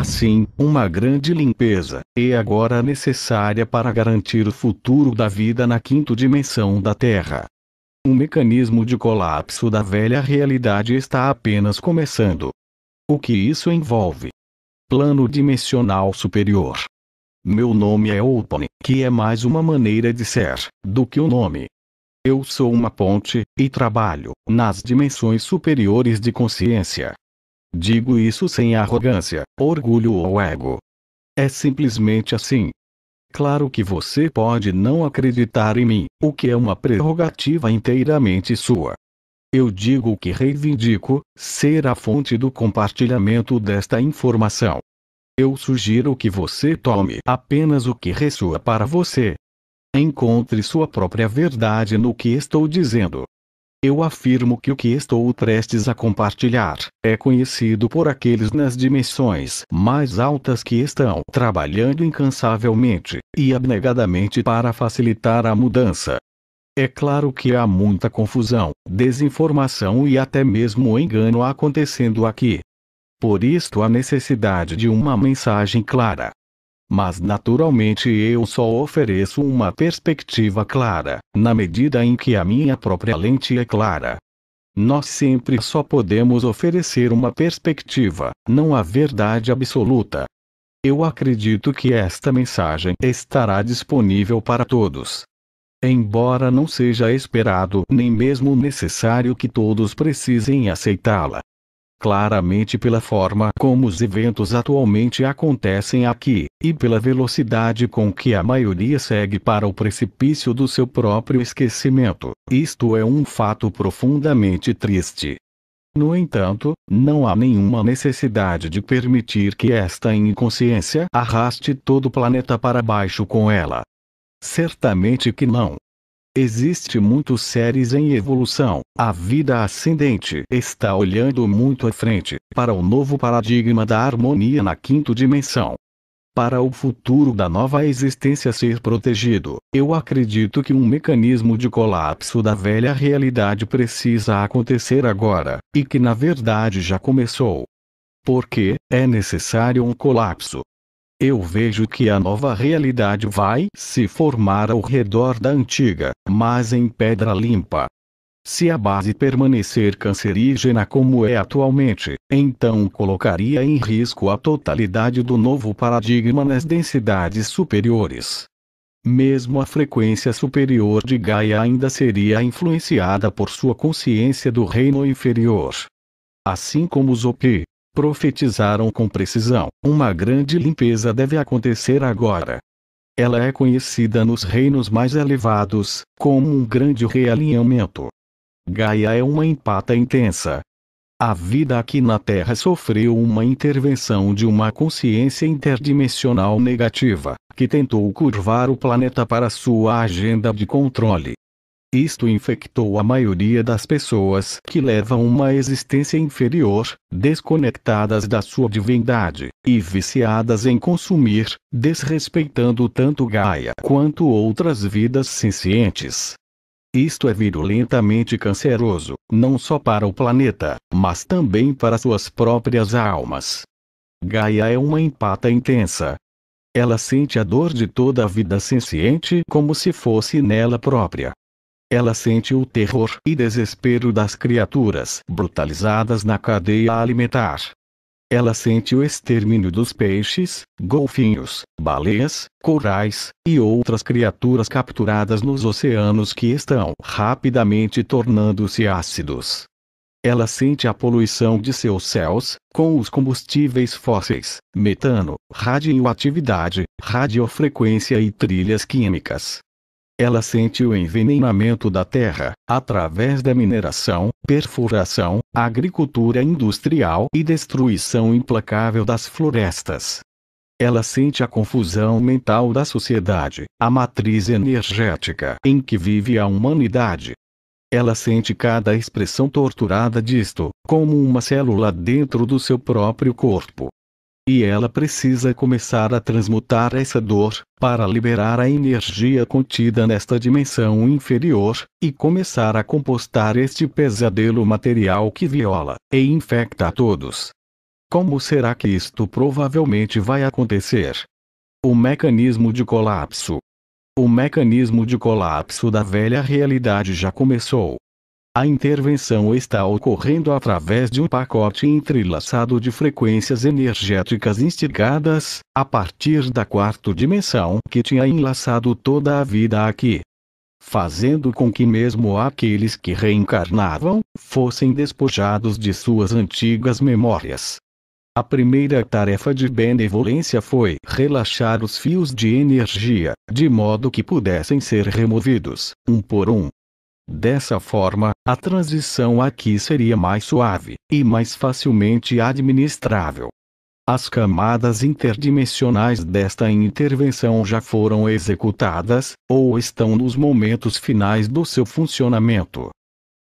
Assim, uma grande limpeza, e é agora necessária para garantir o futuro da vida na quinta dimensão da Terra. O mecanismo de colapso da velha realidade está apenas começando. O que isso envolve? Plano dimensional superior. Meu nome é Open, que é mais uma maneira de ser, do que o um nome. Eu sou uma ponte, e trabalho, nas dimensões superiores de consciência, Digo isso sem arrogância, orgulho ou ego. É simplesmente assim. Claro que você pode não acreditar em mim, o que é uma prerrogativa inteiramente sua. Eu digo que reivindico ser a fonte do compartilhamento desta informação. Eu sugiro que você tome apenas o que ressoa para você. Encontre sua própria verdade no que estou dizendo, eu afirmo que o que estou prestes a compartilhar é conhecido por aqueles nas dimensões mais altas que estão trabalhando incansavelmente e abnegadamente para facilitar a mudança. É claro que há muita confusão, desinformação e até mesmo engano acontecendo aqui. Por isto a necessidade de uma mensagem clara, mas naturalmente eu só ofereço uma perspectiva clara, na medida em que a minha própria lente é clara. Nós sempre só podemos oferecer uma perspectiva, não a verdade absoluta. Eu acredito que esta mensagem estará disponível para todos. Embora não seja esperado nem mesmo necessário que todos precisem aceitá-la, claramente pela forma como os eventos atualmente acontecem aqui, e pela velocidade com que a maioria segue para o precipício do seu próprio esquecimento. Isto é um fato profundamente triste. No entanto, não há nenhuma necessidade de permitir que esta inconsciência arraste todo o planeta para baixo com ela. Certamente que não. Existe muitos seres em evolução. A vida ascendente está olhando muito à frente para o novo paradigma da harmonia na quinta dimensão. Para o futuro da nova existência ser protegido, eu acredito que um mecanismo de colapso da velha realidade precisa acontecer agora, e que na verdade já começou. Porque é necessário um colapso, eu vejo que a nova realidade vai se formar ao redor da antiga, mas em pedra limpa. Se a base permanecer cancerígena como é atualmente, então colocaria em risco a totalidade do novo paradigma nas densidades superiores. Mesmo a frequência superior de Gaia ainda seria influenciada por sua consciência do reino inferior. Assim como Zopi, profetizaram com precisão. Uma grande limpeza deve acontecer agora. Ela é conhecida nos reinos mais elevados como um grande realinhamento. Gaia é uma empata intensa. A vida aqui na Terra sofreu uma intervenção de uma consciência interdimensional negativa, que tentou curvar o planeta para sua agenda de controle. Isto infectou a maioria das pessoas que levam uma existência inferior, desconectadas da sua divindade, e viciadas em consumir, desrespeitando tanto Gaia quanto outras vidas sencientes. Isto é virulentamente canceroso, não só para o planeta, mas também para suas próprias almas. Gaia é uma empata intensa. Ela sente a dor de toda a vida senciente como se fosse nela própria, ela sente o terror e desespero das criaturas brutalizadas na cadeia alimentar. Ela sente o extermínio dos peixes, golfinhos, baleias, corais e outras criaturas capturadas nos oceanos que estão rapidamente tornando-se ácidos. Ela sente a poluição de seus céus, com os combustíveis fósseis, metano, radioatividade, radiofrequência e trilhas químicas. Ela sente o envenenamento da terra, através da mineração, perfuração, agricultura industrial e destruição implacável das florestas. Ela sente a confusão mental da sociedade, a matriz energética em que vive a humanidade. Ela sente cada expressão torturada disto, como uma célula dentro do seu próprio corpo e ela precisa começar a transmutar essa dor, para liberar a energia contida nesta dimensão inferior, e começar a compostar este pesadelo material que viola e infecta a todos. Como será que isto provavelmente vai acontecer? O mecanismo de colapso. O mecanismo de colapso da velha realidade já começou. A intervenção está ocorrendo através de um pacote entrelaçado de frequências energéticas instigadas, a partir da quarta dimensão que tinha enlaçado toda a vida aqui. Fazendo com que mesmo aqueles que reencarnavam fossem despojados de suas antigas memórias. A primeira tarefa de benevolência foi relaxar os fios de energia, de modo que pudessem ser removidos, um por um, Dessa forma, a transição aqui seria mais suave e mais facilmente administrável. As camadas interdimensionais desta intervenção já foram executadas, ou estão nos momentos finais do seu funcionamento.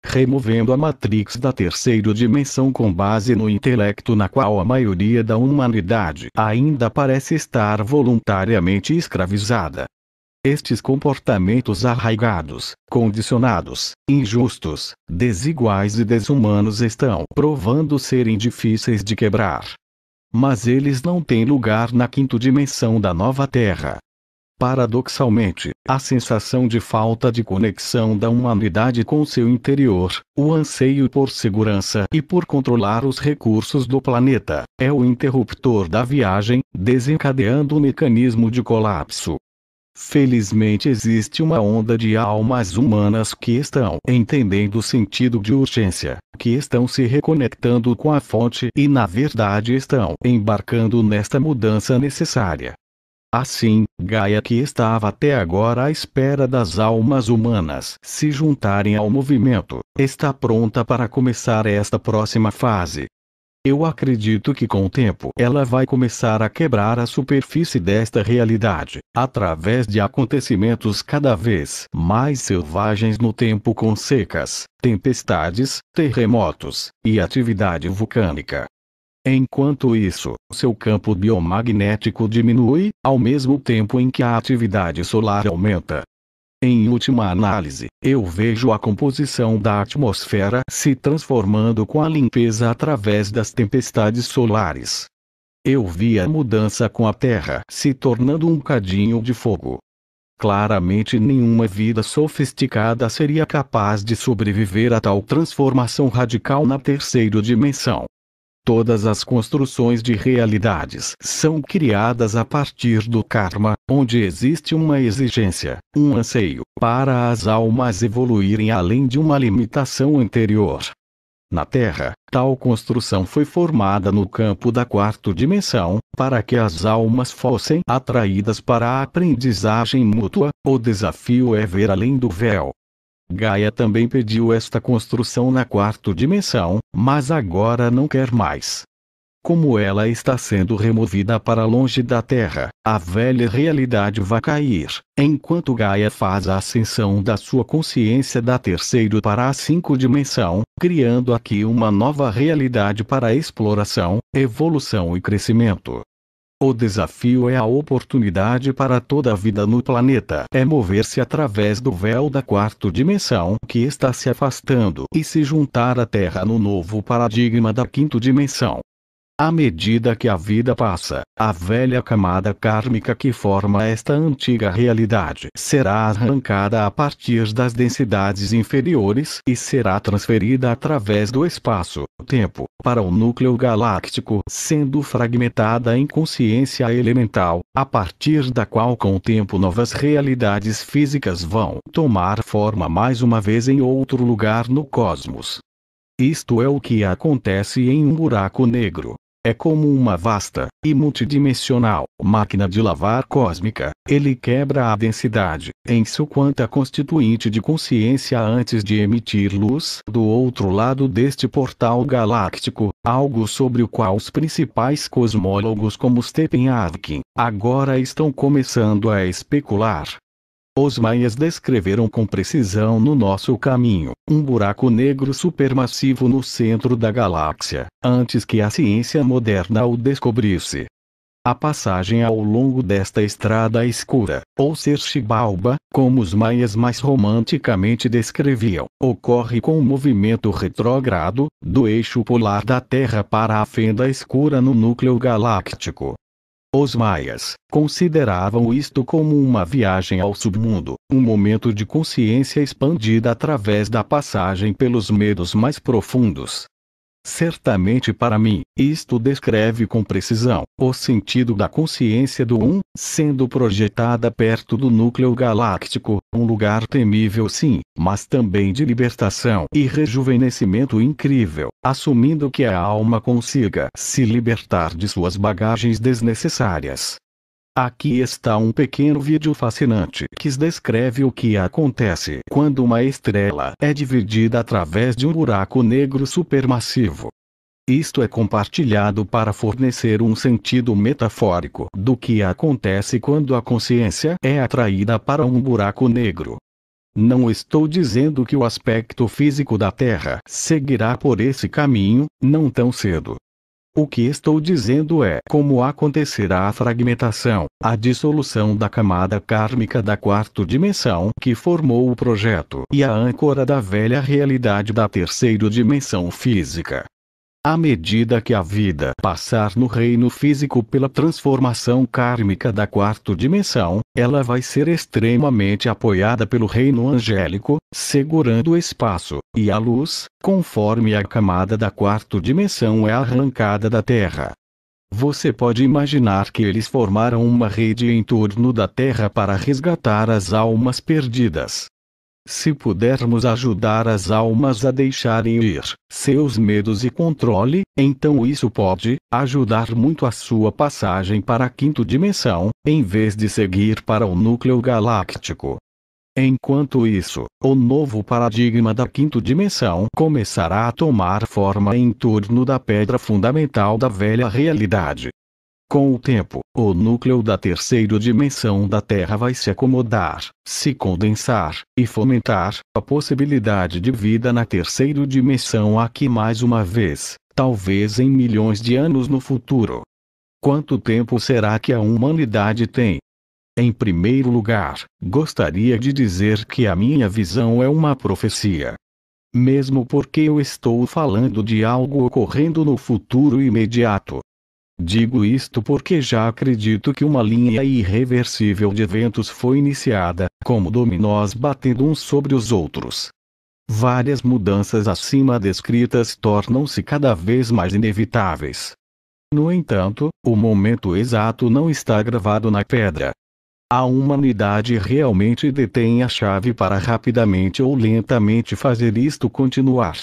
Removendo a matrix da terceira dimensão com base no intelecto na qual a maioria da humanidade ainda parece estar voluntariamente escravizada, estes comportamentos arraigados, condicionados, injustos, desiguais e desumanos estão provando serem difíceis de quebrar. Mas eles não têm lugar na quinta dimensão da nova Terra. Paradoxalmente, a sensação de falta de conexão da humanidade com seu interior, o anseio por segurança e por controlar os recursos do planeta, é o interruptor da viagem, desencadeando o mecanismo de colapso, Felizmente existe uma onda de almas humanas que estão entendendo o sentido de urgência, que estão se reconectando com a fonte e na verdade estão embarcando nesta mudança necessária. Assim, Gaia que estava até agora à espera das almas humanas se juntarem ao movimento, está pronta para começar esta próxima fase, eu acredito que com o tempo ela vai começar a quebrar a superfície desta realidade, através de acontecimentos cada vez mais selvagens no tempo com secas, tempestades, terremotos e atividade vulcânica. Enquanto isso, seu campo biomagnético diminui, ao mesmo tempo em que a atividade solar aumenta. Em última análise, eu vejo a composição da atmosfera se transformando com a limpeza através das tempestades solares. Eu vi a mudança com a Terra se tornando um cadinho de fogo. Claramente nenhuma vida sofisticada seria capaz de sobreviver a tal transformação radical na terceira dimensão. Todas as construções de realidades são criadas a partir do karma, onde existe uma exigência, um anseio, para as almas evoluírem além de uma limitação anterior. Na Terra, tal construção foi formada no campo da quarta dimensão, para que as almas fossem atraídas para a aprendizagem mútua. O desafio é ver além do véu, Gaia também pediu esta construção na quarta dimensão, mas agora não quer mais. Como ela está sendo removida para longe da Terra, a velha realidade vai cair, enquanto Gaia faz a ascensão da sua consciência da terceiro para a cinco dimensão, criando aqui uma nova realidade para exploração, evolução e crescimento. O desafio é a oportunidade para toda a vida no planeta. É mover-se através do véu da quarta dimensão que está se afastando e se juntar à Terra no novo paradigma da quinta dimensão. À medida que a vida passa, a velha camada kármica que forma esta antiga realidade será arrancada a partir das densidades inferiores e será transferida através do espaço-tempo para o núcleo galáctico, sendo fragmentada em consciência elemental, a partir da qual com o tempo novas realidades físicas vão tomar forma mais uma vez em outro lugar no cosmos. Isto é o que acontece em um buraco negro. É como uma vasta e multidimensional máquina de lavar cósmica, ele quebra a densidade em seu quanta constituinte de consciência antes de emitir luz do outro lado deste portal galáctico, algo sobre o qual os principais cosmólogos como Stephen Hawking agora estão começando a especular. Os maias descreveram com precisão no nosso caminho, um buraco negro supermassivo no centro da galáxia, antes que a ciência moderna o descobrisse. A passagem ao longo desta estrada escura, ou Serchibalba, como os maias mais romanticamente descreviam, ocorre com o movimento retrógrado, do eixo polar da Terra para a fenda escura no núcleo galáctico, os maias consideravam isto como uma viagem ao submundo, um momento de consciência expandida através da passagem pelos medos mais profundos, Certamente para mim, isto descreve com precisão o sentido da consciência do Um, sendo projetada perto do núcleo galáctico, um lugar temível sim, mas também de libertação e rejuvenescimento incrível, assumindo que a alma consiga se libertar de suas bagagens desnecessárias. Aqui está um pequeno vídeo fascinante que descreve o que acontece quando uma estrela é dividida através de um buraco negro supermassivo. Isto é compartilhado para fornecer um sentido metafórico do que acontece quando a consciência é atraída para um buraco negro. Não estou dizendo que o aspecto físico da Terra seguirá por esse caminho, não tão cedo, o que estou dizendo é como acontecerá a fragmentação, a dissolução da camada kármica da quarta dimensão que formou o projeto e a âncora da velha realidade da terceira dimensão física. À medida que a vida passar no reino físico pela transformação kármica da quarta dimensão, ela vai ser extremamente apoiada pelo reino angélico, segurando o espaço, e a luz, conforme a camada da quarta dimensão é arrancada da Terra. Você pode imaginar que eles formaram uma rede em torno da Terra para resgatar as almas perdidas, se pudermos ajudar as almas a deixarem ir seus medos e controle, então isso pode ajudar muito a sua passagem para a quinta dimensão, em vez de seguir para o núcleo galáctico. Enquanto isso, o novo paradigma da quinta dimensão começará a tomar forma em torno da pedra fundamental da velha realidade, com o tempo, o núcleo da terceira dimensão da Terra vai se acomodar, se condensar, e fomentar a possibilidade de vida na terceira dimensão aqui mais uma vez, talvez em milhões de anos no futuro. Quanto tempo será que a humanidade tem? Em primeiro lugar, gostaria de dizer que a minha visão é uma profecia. Mesmo porque eu estou falando de algo ocorrendo no futuro imediato, Digo isto porque já acredito que uma linha irreversível de eventos foi iniciada, como dominós batendo uns sobre os outros. Várias mudanças acima descritas tornam-se cada vez mais inevitáveis. No entanto, o momento exato não está gravado na pedra. A humanidade realmente detém a chave para rapidamente ou lentamente fazer isto continuar.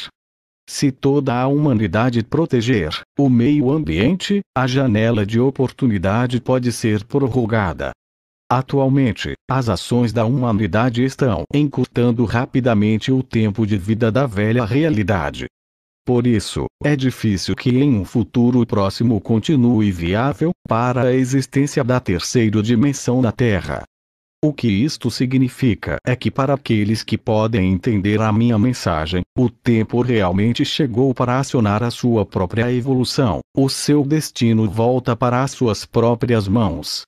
Se toda a humanidade proteger o meio ambiente, a janela de oportunidade pode ser prorrogada. Atualmente, as ações da humanidade estão encurtando rapidamente o tempo de vida da velha realidade. Por isso, é difícil que em um futuro próximo continue viável para a existência da terceira dimensão na Terra. O que isto significa é que para aqueles que podem entender a minha mensagem, o tempo realmente chegou para acionar a sua própria evolução, o seu destino volta para as suas próprias mãos.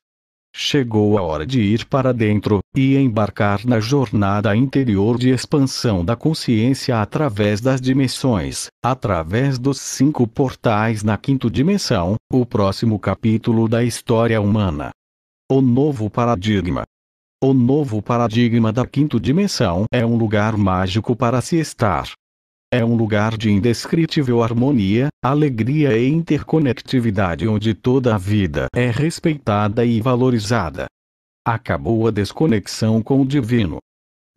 Chegou a hora de ir para dentro e embarcar na jornada interior de expansão da consciência através das dimensões, através dos cinco portais na quinta dimensão, o próximo capítulo da história humana. O novo paradigma, o novo paradigma da quinta dimensão é um lugar mágico para se estar. É um lugar de indescritível harmonia, alegria e interconectividade onde toda a vida é respeitada e valorizada. Acabou a desconexão com o divino.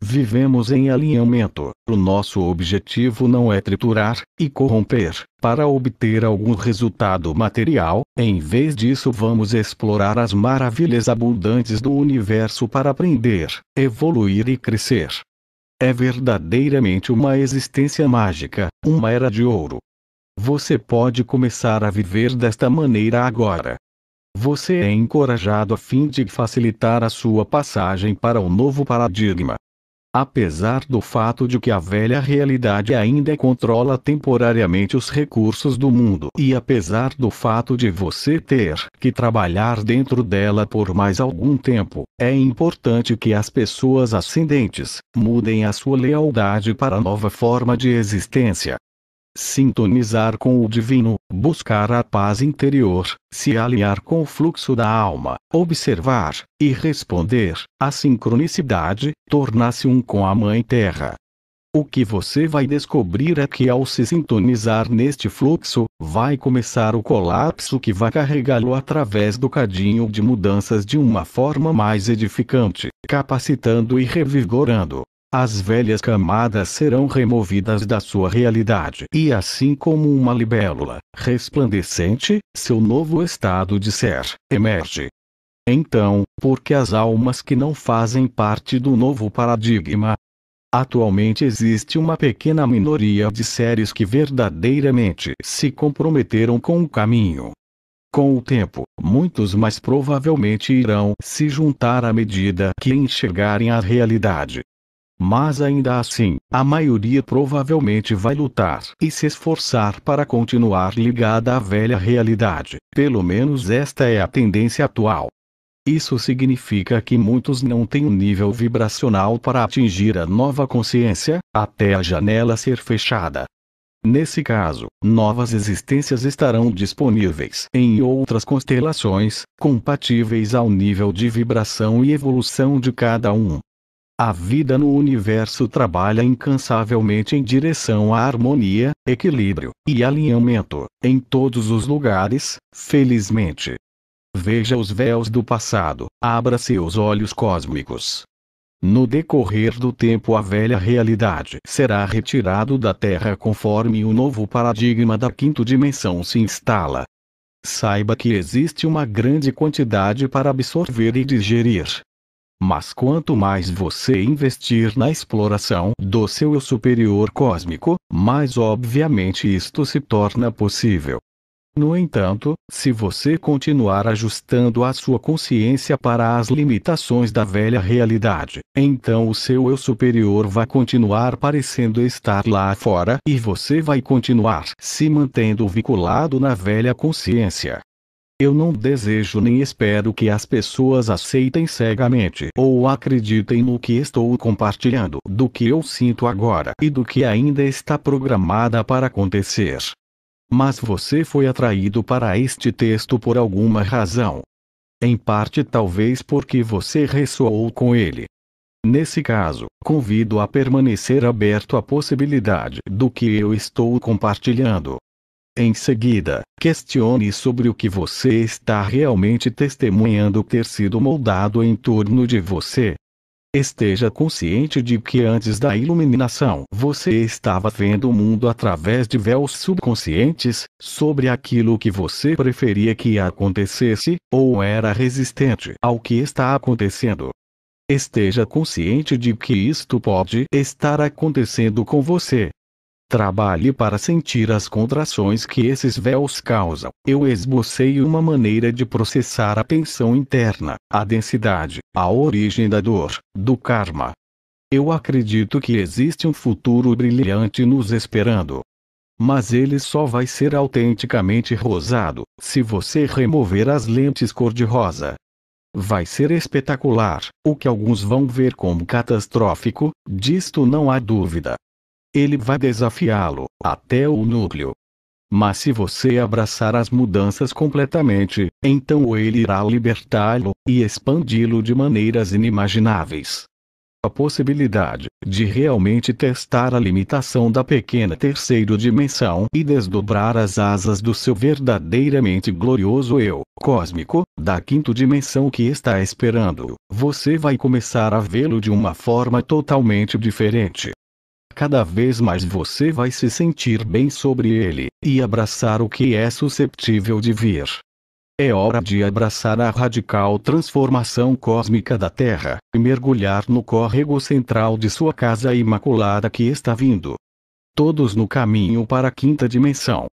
Vivemos em alinhamento. O nosso objetivo não é triturar e corromper para obter algum resultado material, em vez disso, vamos explorar as maravilhas abundantes do universo para aprender, evoluir e crescer. É verdadeiramente uma existência mágica, uma era de ouro. Você pode começar a viver desta maneira agora. Você é encorajado a fim de facilitar a sua passagem para o novo paradigma. Apesar do fato de que a velha realidade ainda controla temporariamente os recursos do mundo, e apesar do fato de você ter que trabalhar dentro dela por mais algum tempo, é importante que as pessoas ascendentes mudem a sua lealdade para a nova forma de existência sintonizar com o divino, buscar a paz interior, se alinhar com o fluxo da alma, observar e responder à sincronicidade, tornar-se um com a Mãe Terra. O que você vai descobrir é que ao se sintonizar neste fluxo, vai começar o colapso que vai carregá-lo através do cadinho de mudanças de uma forma mais edificante, capacitando e revigorando. As velhas camadas serão removidas da sua realidade e assim como uma libélula, resplandecente, seu novo estado de ser, emerge. Então, por que as almas que não fazem parte do novo paradigma, Atualmente existe uma pequena minoria de séries que verdadeiramente se comprometeram com o caminho. Com o tempo, muitos mais provavelmente irão se juntar à medida que enxergarem a realidade, mas ainda assim, a maioria provavelmente vai lutar e se esforçar para continuar ligada à velha realidade, pelo menos esta é a tendência atual. Isso significa que muitos não têm um nível vibracional para atingir a nova consciência, até a janela ser fechada. Nesse caso, novas existências estarão disponíveis em outras constelações, compatíveis ao nível de vibração e evolução de cada um. A vida no universo trabalha incansavelmente em direção à harmonia, equilíbrio e alinhamento, em todos os lugares, felizmente. Veja os véus do passado, abra seus olhos cósmicos. No decorrer do tempo, a velha realidade será retirada da Terra conforme o novo paradigma da quinta dimensão se instala. Saiba que existe uma grande quantidade para absorver e digerir, mas quanto mais você investir na exploração do seu eu superior cósmico, mais obviamente isto se torna possível. No entanto, se você continuar ajustando a sua consciência para as limitações da velha realidade, então o seu eu superior vai continuar parecendo estar lá fora e você vai continuar se mantendo vinculado na velha consciência, eu não desejo nem espero que as pessoas aceitem cegamente ou acreditem no que estou compartilhando do que eu sinto agora e do que ainda está programada para acontecer. Mas você foi atraído para este texto por alguma razão. Em parte talvez porque você ressoou com ele. Nesse caso, convido a permanecer aberto à possibilidade do que eu estou compartilhando em seguida, questione sobre o que você está realmente testemunhando ter sido moldado em torno de você. Esteja consciente de que antes da iluminação você estava vendo o mundo através de véus subconscientes, sobre aquilo que você preferia que acontecesse, ou era resistente ao que está acontecendo. Esteja consciente de que isto pode estar acontecendo com você, Trabalhe para sentir as contrações que esses véus causam. Eu esbocei uma maneira de processar a tensão interna, a densidade, a origem da dor, do karma. Eu acredito que existe um futuro brilhante nos esperando. Mas ele só vai ser autenticamente rosado se você remover as lentes cor-de-rosa. Vai ser espetacular, o que alguns vão ver como catastrófico, disto não há dúvida ele vai desafiá-lo até o núcleo. Mas se você abraçar as mudanças completamente, então ele irá libertá-lo e expandi-lo de maneiras inimagináveis. A possibilidade de realmente testar a limitação da pequena terceira dimensão e desdobrar as asas do seu verdadeiramente glorioso eu cósmico, da quinta dimensão que está esperando, você vai começar a vê-lo de uma forma totalmente diferente cada vez mais você vai se sentir bem sobre ele, e abraçar o que é susceptível de vir. É hora de abraçar a radical transformação cósmica da Terra, e mergulhar no córrego central de sua casa imaculada que está vindo. Todos no caminho para a quinta dimensão.